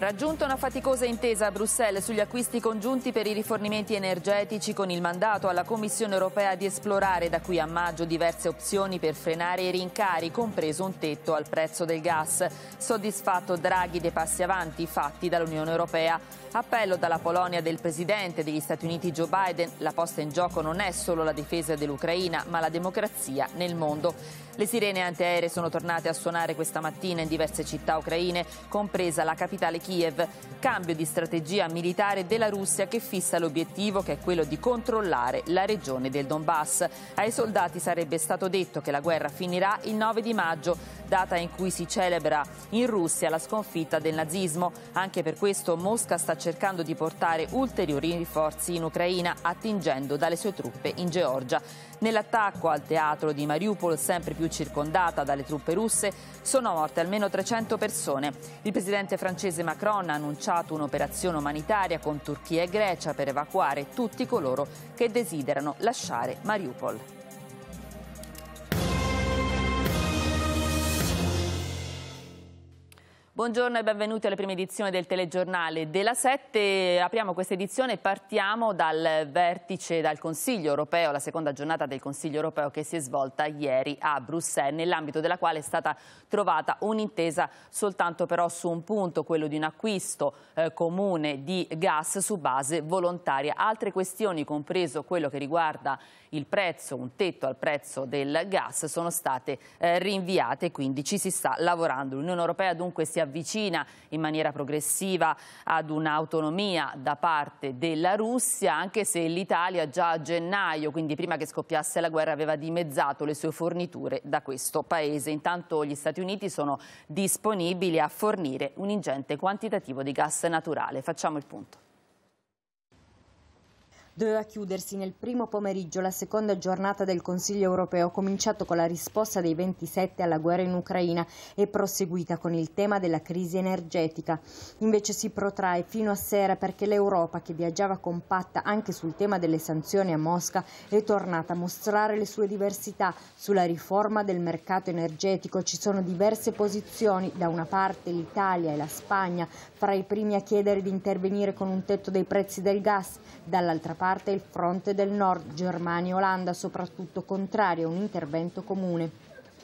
Raggiunta una faticosa intesa a Bruxelles sugli acquisti congiunti per i rifornimenti energetici con il mandato alla Commissione europea di esplorare da qui a maggio diverse opzioni per frenare i rincari, compreso un tetto al prezzo del gas. Soddisfatto Draghi dei passi avanti fatti dall'Unione europea. Appello dalla Polonia del presidente degli Stati Uniti Joe Biden. La posta in gioco non è solo la difesa dell'Ucraina, ma la democrazia nel mondo. Le sirene antiaeree sono tornate a suonare questa mattina in diverse città ucraine, compresa la capitale Kiev. Cambio di strategia militare della Russia che fissa l'obiettivo che è quello di controllare la regione del Donbass. Ai soldati sarebbe stato detto che la guerra finirà il 9 di maggio, data in cui si celebra in Russia la sconfitta del nazismo. Anche per questo Mosca sta cercando di portare ulteriori rinforzi in Ucraina, attingendo dalle sue truppe in Georgia. Nell'attacco al teatro di Mariupol, sempre più circondata dalle truppe russe, sono morte almeno 300 persone. Il presidente francese Macron ha annunciato un'operazione umanitaria con Turchia e Grecia per evacuare tutti coloro che desiderano lasciare Mariupol. Buongiorno e benvenuti alla prima edizione del telegiornale della 7. Apriamo questa edizione e partiamo dal vertice, dal Consiglio europeo, la seconda giornata del Consiglio europeo che si è svolta ieri a Bruxelles, nell'ambito della quale è stata trovata un'intesa soltanto però su un punto, quello di un acquisto eh, comune di gas su base volontaria. Altre questioni, compreso quello che riguarda il prezzo, un tetto al prezzo del gas, sono state eh, rinviate, quindi ci si sta lavorando. L'Unione Europea dunque si avvicina avvicina in maniera progressiva ad un'autonomia da parte della Russia, anche se l'Italia già a gennaio, quindi prima che scoppiasse la guerra, aveva dimezzato le sue forniture da questo paese. Intanto gli Stati Uniti sono disponibili a fornire un ingente quantitativo di gas naturale. Facciamo il punto. Doveva chiudersi nel primo pomeriggio la seconda giornata del Consiglio europeo, cominciato con la risposta dei 27 alla guerra in Ucraina e proseguita con il tema della crisi energetica. Invece si protrae fino a sera perché l'Europa, che viaggiava compatta anche sul tema delle sanzioni a Mosca, è tornata a mostrare le sue diversità. Sulla riforma del mercato energetico ci sono diverse posizioni, da una parte l'Italia e la Spagna, fra i primi a chiedere di intervenire con un tetto dei prezzi del gas, dall'altra parte parte il fronte del Nord, Germania e Olanda soprattutto contrario a un intervento comune.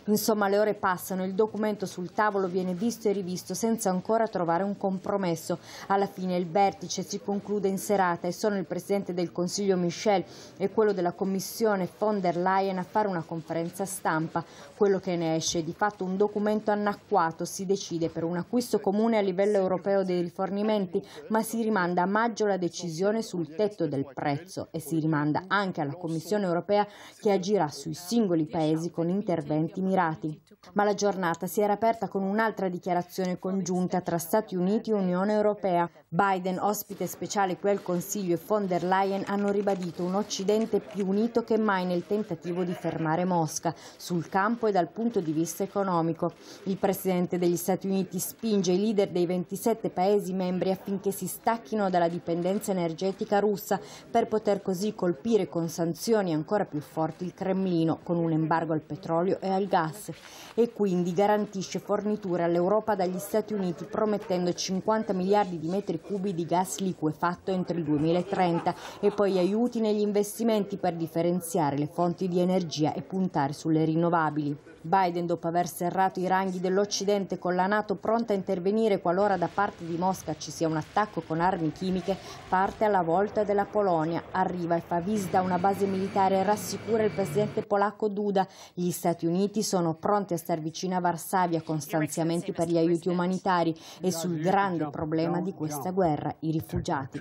Insomma, le ore passano, il documento sul tavolo viene visto e rivisto senza ancora trovare un compromesso. Alla fine il vertice si conclude in serata e sono il Presidente del Consiglio Michel e quello della Commissione von der Leyen a fare una conferenza stampa. Quello che ne esce è di fatto un documento anacquato, si decide per un acquisto comune a livello europeo dei rifornimenti, ma si rimanda a maggio la decisione sul tetto del prezzo e si rimanda anche alla Commissione europea che agirà sui singoli paesi con interventi mirati Emirati, ma la giornata si era aperta con un'altra dichiarazione congiunta tra Stati Uniti e Unione Europea. Biden, ospite speciale qui al Consiglio, e von der Leyen hanno ribadito un Occidente più unito che mai nel tentativo di fermare Mosca, sul campo e dal punto di vista economico. Il Presidente degli Stati Uniti spinge i leader dei 27 Paesi membri affinché si stacchino dalla dipendenza energetica russa per poter così colpire con sanzioni ancora più forti il Cremlino, con un embargo al petrolio e al gas gas e quindi garantisce forniture all'Europa dagli Stati Uniti promettendo 50 miliardi di metri cubi di gas liquefatto entro il 2030 e poi aiuti negli investimenti per differenziare le fonti di energia e puntare sulle rinnovabili. Biden, dopo aver serrato i ranghi dell'Occidente con la Nato pronta a intervenire qualora da parte di Mosca ci sia un attacco con armi chimiche, parte alla volta della Polonia, arriva e fa visita a una base militare e rassicura il presidente polacco Duda. Gli Stati Uniti sono pronti a star vicino a Varsavia con stanziamenti per gli aiuti umanitari e sul grande problema di questa guerra, i rifugiati.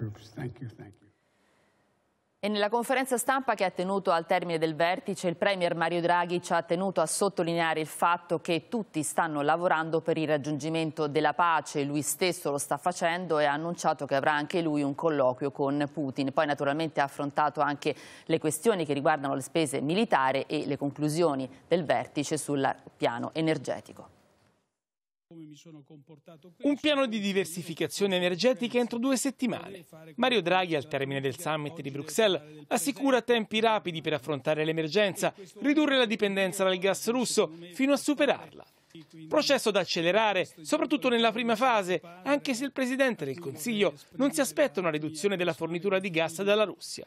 E nella conferenza stampa che ha tenuto al termine del vertice, il Premier Mario Draghi ci ha tenuto a sottolineare il fatto che tutti stanno lavorando per il raggiungimento della pace, lui stesso lo sta facendo e ha annunciato che avrà anche lui un colloquio con Putin. Poi naturalmente ha affrontato anche le questioni che riguardano le spese militari e le conclusioni del vertice sul piano energetico. Un piano di diversificazione energetica entro due settimane. Mario Draghi, al termine del summit di Bruxelles, assicura tempi rapidi per affrontare l'emergenza, ridurre la dipendenza dal gas russo fino a superarla. Processo da accelerare, soprattutto nella prima fase, anche se il Presidente del Consiglio non si aspetta una riduzione della fornitura di gas dalla Russia.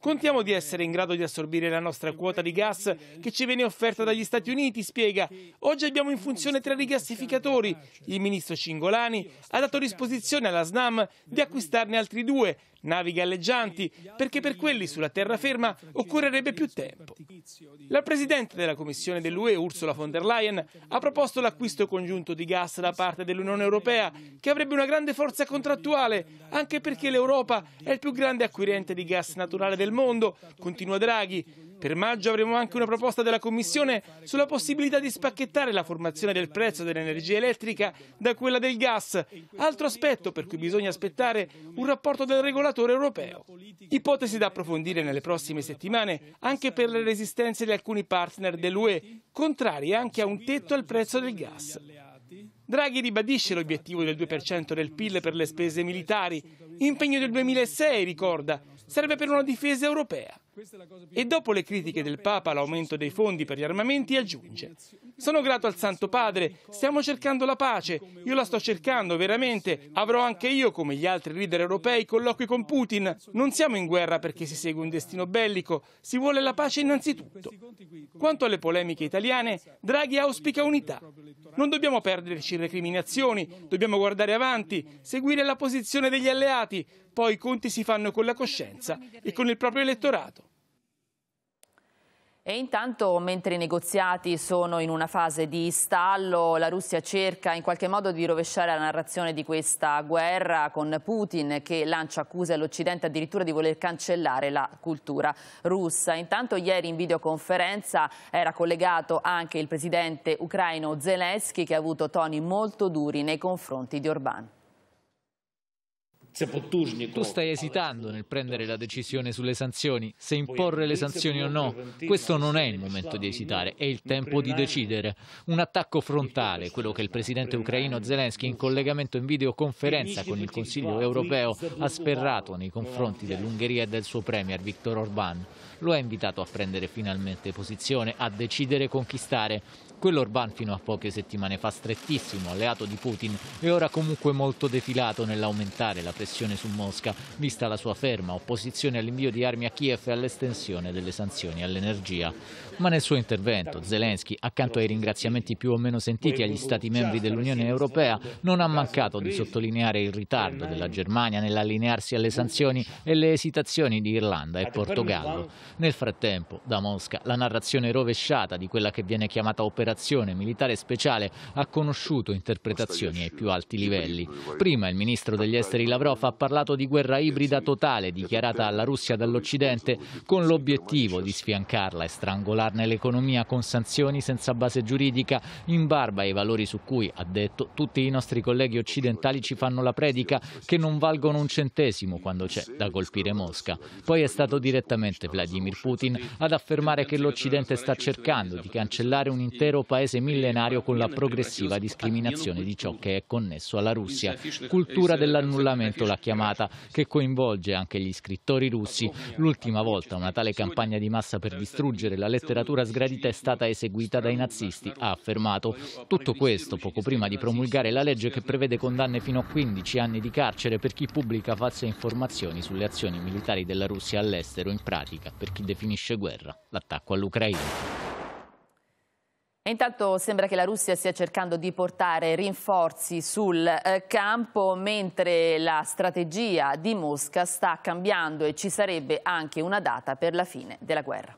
Contiamo di essere in grado di assorbire la nostra quota di gas che ci viene offerta dagli Stati Uniti, spiega. Oggi abbiamo in funzione tre rigassificatori. Il ministro Cingolani ha dato disposizione alla SNAM di acquistarne altri due navi galleggianti, perché per quelli sulla terraferma occorrerebbe più tempo. La Presidente della Commissione dell'UE, Ursula von der Leyen, ha proposto l'acquisto congiunto di gas da parte dell'Unione Europea, che avrebbe una grande forza contrattuale, anche perché l'Europa è il più grande acquirente di gas naturale del mondo, continua Draghi. Per maggio avremo anche una proposta della Commissione sulla possibilità di spacchettare la formazione del prezzo dell'energia elettrica da quella del gas, altro aspetto per cui bisogna aspettare un rapporto del regolatore europeo. Ipotesi da approfondire nelle prossime settimane anche per le resistenze di alcuni partner dell'UE, contrari anche a un tetto al prezzo del gas. Draghi ribadisce l'obiettivo del 2% del PIL per le spese militari, impegno del 2006, ricorda, serve per una difesa europea. E dopo le critiche del Papa all'aumento dei fondi per gli armamenti, aggiunge: Sono grato al Santo Padre, stiamo cercando la pace, io la sto cercando veramente. Avrò anche io, come gli altri leader europei, colloqui con Putin. Non siamo in guerra perché si segue un destino bellico, si vuole la pace innanzitutto. Quanto alle polemiche italiane, Draghi auspica unità. Non dobbiamo perderci in recriminazioni, dobbiamo guardare avanti, seguire la posizione degli alleati, poi i conti si fanno con la coscienza e con il proprio elettorato. E intanto, mentre i negoziati sono in una fase di stallo, la Russia cerca in qualche modo di rovesciare la narrazione di questa guerra con Putin che lancia accuse all'Occidente addirittura di voler cancellare la cultura russa. Intanto ieri in videoconferenza era collegato anche il presidente ucraino Zelensky che ha avuto toni molto duri nei confronti di Orbán. Tu stai esitando nel prendere la decisione sulle sanzioni, se imporre le sanzioni o no. Questo non è il momento di esitare, è il tempo di decidere. Un attacco frontale, quello che il presidente ucraino Zelensky in collegamento in videoconferenza con il Consiglio europeo ha sperrato nei confronti dell'Ungheria e del suo premier Viktor Orbán lo ha invitato a prendere finalmente posizione, a decidere e conquistare. Quello Orban fino a poche settimane fa strettissimo alleato di Putin e ora comunque molto defilato nell'aumentare la pressione su Mosca, vista la sua ferma opposizione all'invio di armi a Kiev e all'estensione delle sanzioni all'energia. Ma nel suo intervento Zelensky, accanto ai ringraziamenti più o meno sentiti agli Stati membri dell'Unione Europea, non ha mancato di sottolineare il ritardo della Germania nell'allinearsi alle sanzioni e le esitazioni di Irlanda e Portogallo. Nel frattempo, da Mosca, la narrazione rovesciata di quella che viene chiamata operazione militare speciale ha conosciuto interpretazioni ai più alti livelli. Prima il ministro degli esteri Lavrov ha parlato di guerra ibrida totale dichiarata alla Russia dall'Occidente con l'obiettivo di sfiancarla e strangolarne l'economia con sanzioni senza base giuridica in barba ai valori su cui, ha detto, tutti i nostri colleghi occidentali ci fanno la predica che non valgono un centesimo quando c'è da colpire Mosca. Poi è stato direttamente Vladimir Vladimir Putin ad affermare che l'Occidente sta cercando di cancellare un intero paese millenario con la progressiva discriminazione di ciò che è connesso alla Russia. Cultura dell'annullamento l'ha chiamata, che coinvolge anche gli scrittori russi. L'ultima volta una tale campagna di massa per distruggere la letteratura sgradita è stata eseguita dai nazisti, ha affermato. Tutto questo poco prima di promulgare la legge che prevede condanne fino a 15 anni di carcere per chi pubblica false informazioni sulle azioni militari della Russia all'estero, in pratica Per per chi definisce guerra l'attacco all'Ucraina. E intanto sembra che la Russia stia cercando di portare rinforzi sul eh, campo mentre la strategia di Mosca sta cambiando e ci sarebbe anche una data per la fine della guerra.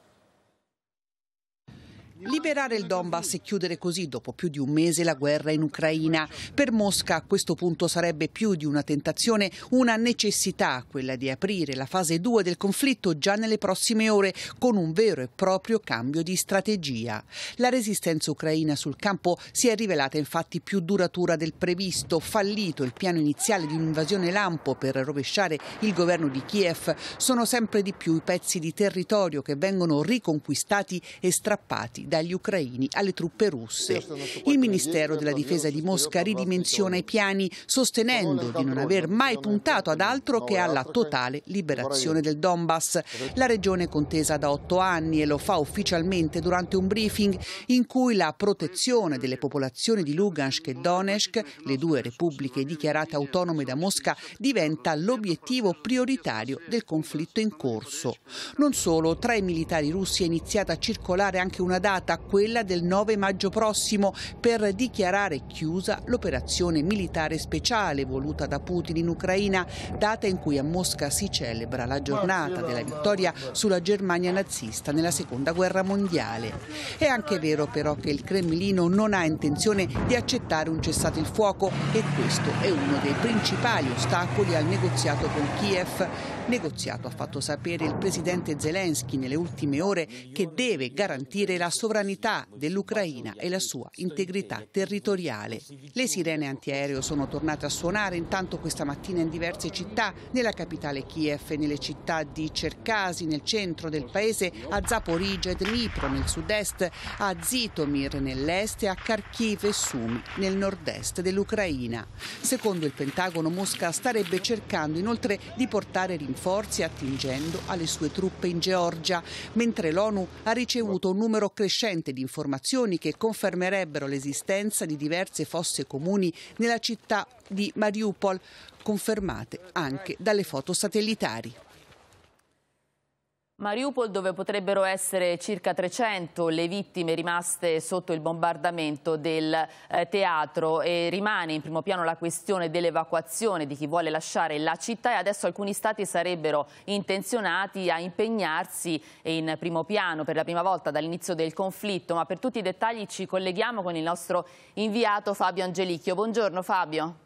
Liberare il Donbass e chiudere così dopo più di un mese la guerra in Ucraina. Per Mosca a questo punto sarebbe più di una tentazione, una necessità, quella di aprire la fase 2 del conflitto già nelle prossime ore con un vero e proprio cambio di strategia. La resistenza ucraina sul campo si è rivelata infatti più duratura del previsto, fallito il piano iniziale di un'invasione lampo per rovesciare il governo di Kiev. Sono sempre di più i pezzi di territorio che vengono riconquistati e strappati dagli ucraini alle truppe russe. Il Ministero della Difesa di Mosca ridimensiona i piani sostenendo di non aver mai puntato ad altro che alla totale liberazione del Donbass. La regione contesa da otto anni e lo fa ufficialmente durante un briefing in cui la protezione delle popolazioni di Lugansk e Donetsk, le due repubbliche dichiarate autonome da Mosca, diventa l'obiettivo prioritario del conflitto in corso. Non solo, tra i militari russi è iniziata a circolare anche una data data quella del 9 maggio prossimo per dichiarare chiusa l'operazione militare speciale voluta da Putin in Ucraina, data in cui a Mosca si celebra la giornata della vittoria sulla Germania nazista nella Seconda Guerra Mondiale. È anche vero però che il Cremlino non ha intenzione di accettare un cessate il fuoco e questo è uno dei principali ostacoli al negoziato con Kiev. Negoziato ha fatto sapere il presidente Zelensky nelle ultime ore che deve garantire la soluzione sovranità dell'Ucraina e la sua integrità territoriale. Le sirene antiaereo sono tornate a suonare intanto questa mattina in diverse città, nella capitale Kiev, nelle città di Cercasi, nel centro del paese, a Zaporizhia e Dnipro nel sud-est, a Zitomir nell'est e a Kharkiv e Sumi nel nord-est dell'Ucraina. Secondo il Pentagono, Mosca starebbe cercando inoltre di portare rinforzi attingendo alle sue truppe in Georgia, mentre l'ONU ha ricevuto un numero crescente crescente di informazioni che confermerebbero l'esistenza di diverse fosse comuni nella città di Mariupol, confermate anche dalle foto satellitari. Mariupol dove potrebbero essere circa 300 le vittime rimaste sotto il bombardamento del eh, teatro e rimane in primo piano la questione dell'evacuazione di chi vuole lasciare la città e adesso alcuni stati sarebbero intenzionati a impegnarsi in primo piano per la prima volta dall'inizio del conflitto ma per tutti i dettagli ci colleghiamo con il nostro inviato Fabio Angelicchio. Buongiorno Fabio.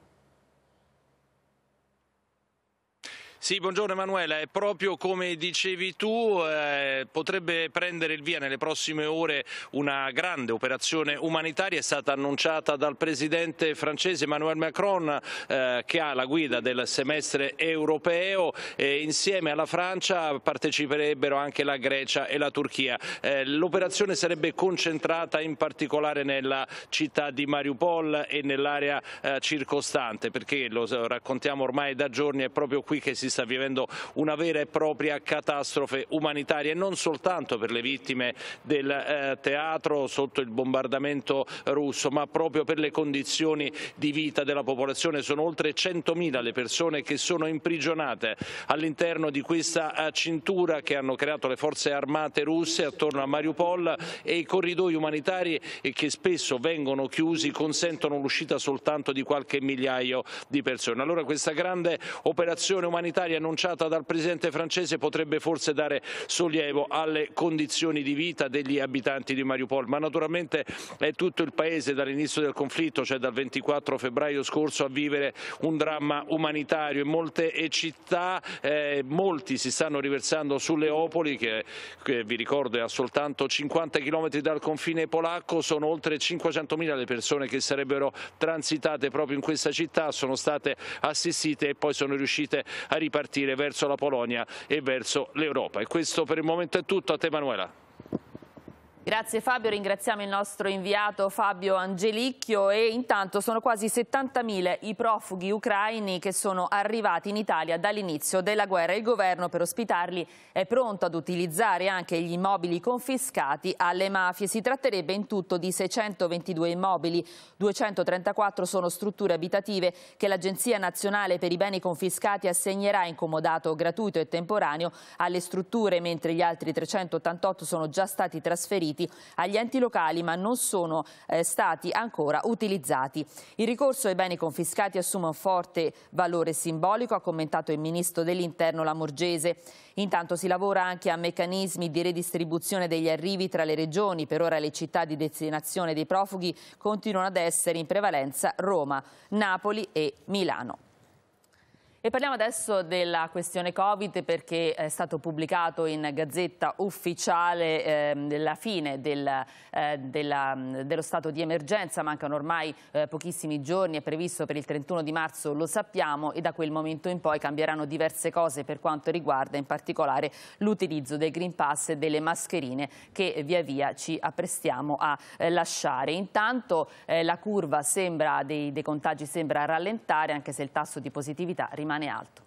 Sì, buongiorno Emanuela, proprio come dicevi tu eh, potrebbe prendere il via nelle prossime ore una grande operazione umanitaria, è stata annunciata dal presidente francese Emmanuel Macron eh, che ha la guida del semestre europeo e insieme alla Francia parteciperebbero anche la Grecia e la Turchia. Eh, L'operazione sarebbe concentrata in particolare nella città di Mariupol e nell'area eh, circostante perché lo raccontiamo ormai da giorni è proprio qui che si si sta vivendo una vera e propria catastrofe umanitaria e non soltanto per le vittime del eh, teatro sotto il bombardamento russo ma proprio per le condizioni di vita della popolazione. Sono oltre 100.000 le persone che sono imprigionate all'interno di questa eh, cintura che hanno creato le forze armate russe attorno a Mariupol e i corridoi umanitari eh, che spesso vengono chiusi consentono l'uscita soltanto di qualche migliaio di persone. Allora questa grande operazione umanitaria umanitaria annunciata dal presidente francese potrebbe forse dare sollievo alle condizioni di vita degli abitanti di Mariupol, ma naturalmente è tutto il paese dall'inizio del conflitto, cioè dal 24 febbraio scorso, a vivere un dramma umanitario. In molte eh, città eh, molti si stanno riversando su Leopoli, che, che vi ricordo è a soltanto 50 km dal confine polacco, sono oltre 500.000 le persone che sarebbero transitate proprio in questa città, sono state assistite e poi sono riuscite a ripartire ripartire verso la Polonia e verso l'Europa. E questo per il momento è tutto, a te Manuela. Grazie Fabio, ringraziamo il nostro inviato Fabio Angelicchio e intanto sono quasi 70.000 i profughi ucraini che sono arrivati in Italia dall'inizio della guerra. Il governo per ospitarli è pronto ad utilizzare anche gli immobili confiscati alle mafie. Si tratterebbe in tutto di 622 immobili, 234 sono strutture abitative che l'Agenzia Nazionale per i Beni Confiscati assegnerà in comodato gratuito e temporaneo alle strutture, mentre gli altri 388 sono già stati trasferiti trasferiti agli enti locali ma non sono eh, stati ancora utilizzati. Il ricorso ai beni confiscati assume un forte valore simbolico, ha commentato il ministro dell'interno Lamorgese. Intanto si lavora anche a meccanismi di redistribuzione degli arrivi tra le regioni, per ora le città di destinazione dei profughi continuano ad essere in prevalenza Roma, Napoli e Milano. E parliamo adesso della questione Covid perché è stato pubblicato in Gazzetta Ufficiale eh, la fine del, eh, della, dello stato di emergenza, mancano ormai eh, pochissimi giorni, è previsto per il 31 di marzo, lo sappiamo, e da quel momento in poi cambieranno diverse cose per quanto riguarda in particolare l'utilizzo del Green Pass e delle mascherine che via via ci apprestiamo a eh, lasciare. Intanto eh, la curva sembra, dei, dei contagi sembra rallentare anche se il tasso di positività rimane rimane alto.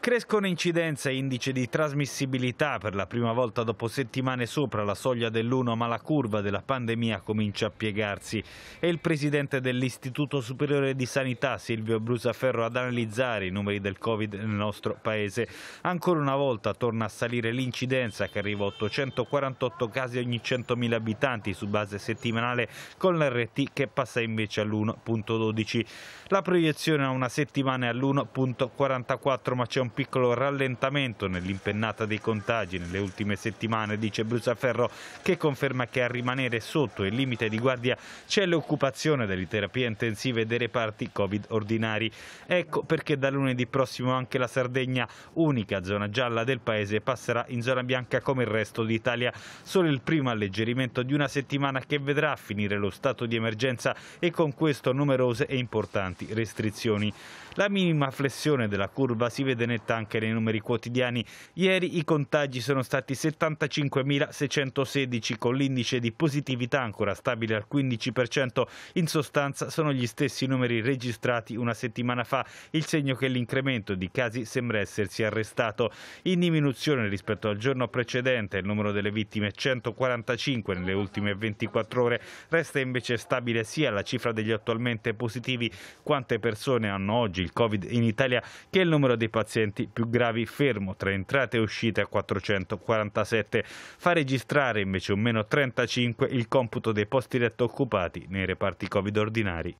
Crescono incidenze e indice di trasmissibilità per la prima volta dopo settimane sopra la soglia dell'1 ma la curva della pandemia comincia a piegarsi È il presidente dell'Istituto Superiore di Sanità Silvio Brusaferro ad analizzare i numeri del Covid nel nostro paese. Ancora una volta torna a salire l'incidenza che arriva a 848 casi ogni 100.000 abitanti su base settimanale con l'RT che passa invece all'1.12. La proiezione a una settimana è all'1.44 ma c'è un un piccolo rallentamento nell'impennata dei contagi nelle ultime settimane, dice Brusaferro, che conferma che a rimanere sotto il limite di guardia c'è l'occupazione delle terapie intensive e dei reparti Covid ordinari. Ecco perché da lunedì prossimo anche la Sardegna, unica zona gialla del paese, passerà in zona bianca come il resto d'Italia. Solo il primo alleggerimento di una settimana che vedrà finire lo stato di emergenza e con questo numerose e importanti restrizioni. La minima flessione della curva si vede nel rifletta anche nei numeri quotidiani. Ieri i contagi sono stati 75.616 con l'indice di positività ancora stabile al 15%. In sostanza sono gli stessi numeri registrati una settimana fa, il segno che l'incremento di casi sembra essersi arrestato. In diminuzione rispetto al giorno precedente il numero delle vittime è 145 nelle ultime 24 ore. Resta invece stabile sia la cifra degli attualmente positivi, quante persone hanno oggi il Covid in Italia, che il numero dei pazienti incidenti più gravi fermo tra entrate e uscite a 447. Fa registrare invece un meno 35 il computo dei posti letto occupati nei reparti Covid ordinari.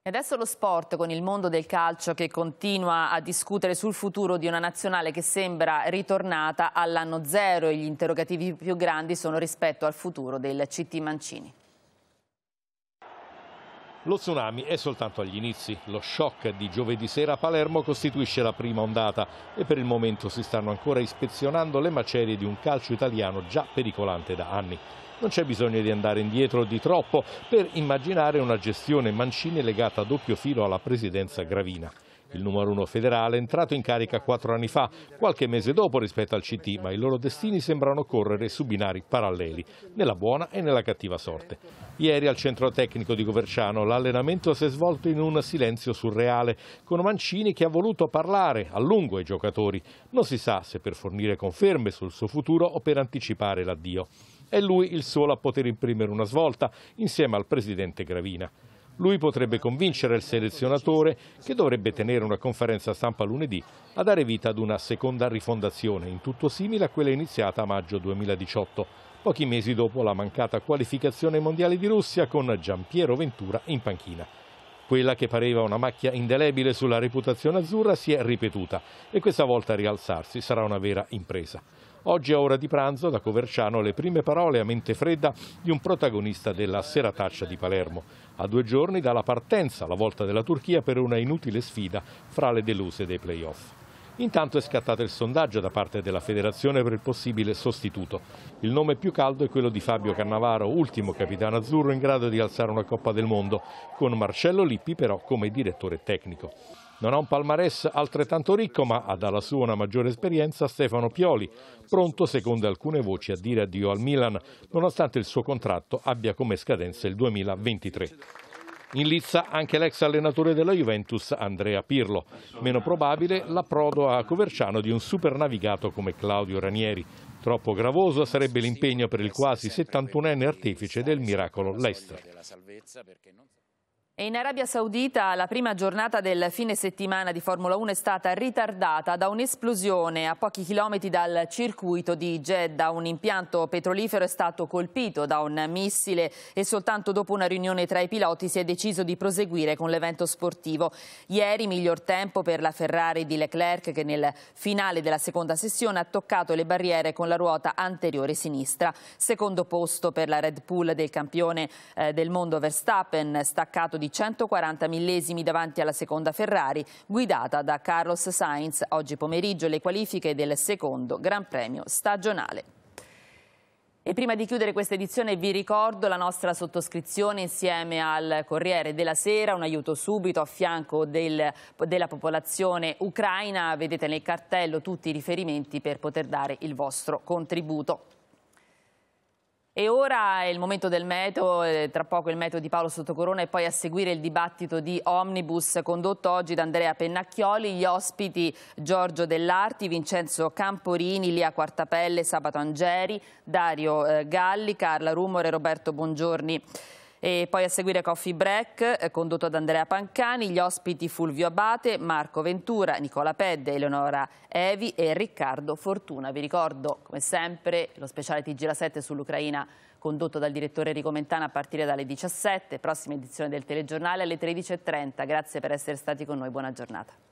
E adesso lo sport con il mondo del calcio che continua a discutere sul futuro di una nazionale che sembra ritornata all'anno zero e gli interrogativi più grandi sono rispetto al futuro del CT Mancini. Lo tsunami è soltanto agli inizi, lo shock di giovedì sera a Palermo costituisce la prima ondata e per il momento si stanno ancora ispezionando le macerie di un calcio italiano già pericolante da anni. Non c'è bisogno di andare indietro di troppo per immaginare una gestione Mancini legata a doppio filo alla presidenza Gravina il numero uno federale è entrato in carica quattro anni fa, qualche mese dopo rispetto al CT, ma i loro destini sembrano correre su binari paralleli, nella buona e nella cattiva sorte. Ieri al centro tecnico di Coverciano l'allenamento si è svolto in un silenzio surreale, con Mancini che ha voluto parlare a lungo ai giocatori. Non si sa se per fornire conferme sul suo futuro o per anticipare l'addio. È lui il solo a poter imprimere una svolta, insieme al presidente Gravina. Lui potrebbe convincere il selezionatore, che dovrebbe tenere una conferenza stampa lunedì, a dare vita ad una seconda rifondazione, in tutto simile a quella iniziata a maggio 2018, pochi mesi dopo la mancata qualificazione mondiale di Russia con Giampiero Ventura in panchina. Quella che pareva una macchia indelebile sulla reputazione azzurra si è ripetuta e questa volta rialzarsi sarà una vera impresa. Oggi a ora di pranzo da Coverciano le prime parole a mente fredda di un protagonista della serataccia di Palermo. A due giorni dalla partenza, la volta della Turchia per una inutile sfida fra le deluse dei playoff. Intanto è scattato il sondaggio da parte della federazione per il possibile sostituto. Il nome più caldo è quello di Fabio Cannavaro, ultimo capitano azzurro in grado di alzare una Coppa del Mondo, con Marcello Lippi però come direttore tecnico. Non ha un palmarès altrettanto ricco, ma ha dalla sua una maggiore esperienza Stefano Pioli, pronto secondo alcune voci a dire addio al Milan, nonostante il suo contratto abbia come scadenza il 2023. In lizza anche l'ex allenatore della Juventus Andrea Pirlo. Meno probabile l'approdo a Coverciano di un supernavigato come Claudio Ranieri. Troppo gravoso sarebbe l'impegno per il quasi 71enne artefice del miracolo Leicester. E in Arabia Saudita la prima giornata del fine settimana di Formula 1 è stata ritardata da un'esplosione a pochi chilometri dal circuito di Jeddah. Un impianto petrolifero è stato colpito da un missile e soltanto dopo una riunione tra i piloti si è deciso di proseguire con l'evento sportivo. Ieri miglior tempo per la Ferrari di Leclerc che nel finale della seconda sessione ha toccato le barriere con la ruota anteriore sinistra. Secondo posto per la Red Bull del campione eh, del mondo Verstappen, staccato di di 140 millesimi davanti alla seconda Ferrari, guidata da Carlos Sainz. Oggi pomeriggio le qualifiche del secondo Gran Premio stagionale. E prima di chiudere questa edizione vi ricordo la nostra sottoscrizione insieme al Corriere della Sera, un aiuto subito a fianco del, della popolazione ucraina. Vedete nel cartello tutti i riferimenti per poter dare il vostro contributo. E ora è il momento del meteo, eh, tra poco il meteo di Paolo Sottocorona e poi a seguire il dibattito di Omnibus condotto oggi da Andrea Pennacchioli, gli ospiti Giorgio Dell'Arti, Vincenzo Camporini, Lia Quartapelle, Sabato Angeri, Dario eh, Galli, Carla Rumore, Roberto Buongiorni. E poi a seguire Coffee Break, eh, condotto da Andrea Pancani, gli ospiti Fulvio Abate, Marco Ventura, Nicola Pedde, Eleonora Evi e Riccardo Fortuna. Vi ricordo, come sempre, lo speciale TG La 7 sull'Ucraina condotto dal direttore Enrico Mentana a partire dalle 17, prossima edizione del telegiornale alle 13.30. Grazie per essere stati con noi, buona giornata.